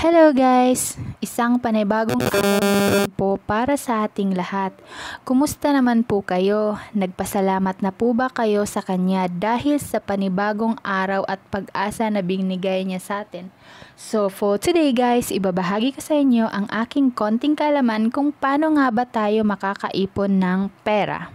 Hello guys! Isang panibagong araw po para sa ating lahat. Kumusta naman po kayo? Nagpasalamat na po ba kayo sa Kanya dahil sa panibagong araw at pag-asa na binigay niya sa atin? So for today guys, ibabahagi ko sa inyo ang aking konting kalaman kung paano nga ba tayo makakaipon ng pera.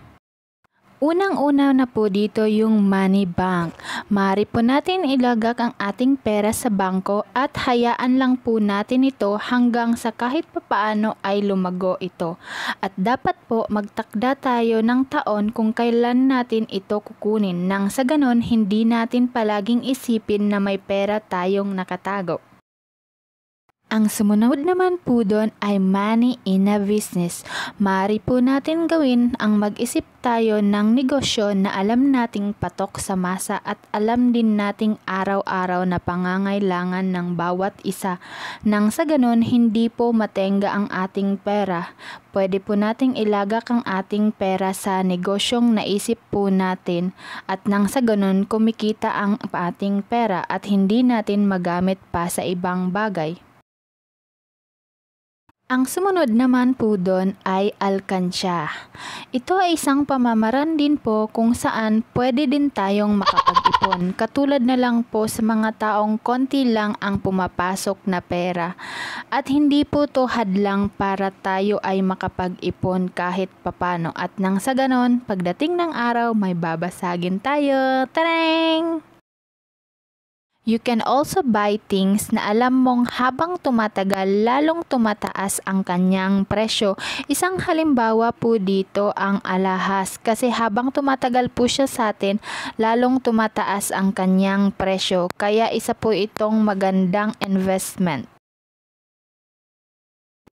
Unang-una na po dito yung money bank. Mari po natin ilagak ang ating pera sa bangko at hayaan lang po natin ito hanggang sa kahit papaano ay lumago ito. At dapat po magtakda tayo ng taon kung kailan natin ito kukunin nang sa ganon hindi natin palaging isipin na may pera tayong nakatago. Ang sumunod naman po doon ay money in a business. Mari po natin gawin ang mag-isip tayo ng negosyo na alam nating patok sa masa at alam din nating araw-araw na pangangailangan ng bawat isa. Nang sa ganun, hindi po matenga ang ating pera. Pwede po nating ilagak ang ating pera sa negosyong naisip po natin at nang sa ganun, kumikita ang ating pera at hindi natin magamit pa sa ibang bagay. Ang sumunod naman po doon ay alkansya. Ito ay isang pamamaran din po kung saan pwede din tayong makapag-ipon. Katulad na lang po sa mga taong konti lang ang pumapasok na pera. At hindi po to hadlang para tayo ay makapag-ipon kahit papano. At nang sa ganon, pagdating ng araw, may babasagin tayo. Tarang! You can also buy things na alam mong habang tumatagal lalong tumataas ang kanyang presyo. Isang halimbawa po dito ang alahas kasi habang tumatagal po siya sa atin lalong tumataas ang kanyang presyo. Kaya isa po itong magandang investment.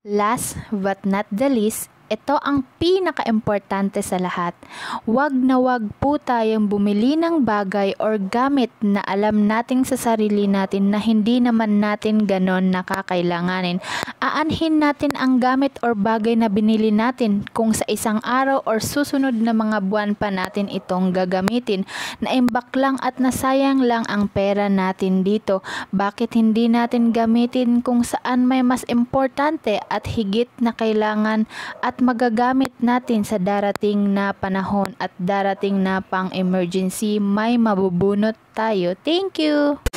Last but not the least ito ang pinaka-importante sa lahat. Huwag na huwag po tayong bumili ng bagay or gamit na alam natin sa sarili natin na hindi naman natin ganon nakakailanganin. Aanhin natin ang gamit or bagay na binili natin kung sa isang araw or susunod na mga buwan pa natin itong gagamitin. Naimbak lang at nasayang lang ang pera natin dito. Bakit hindi natin gamitin kung saan may mas importante at higit na kailangan at at magagamit natin sa darating na panahon at darating na pang-emergency, may mabubunot tayo. Thank you!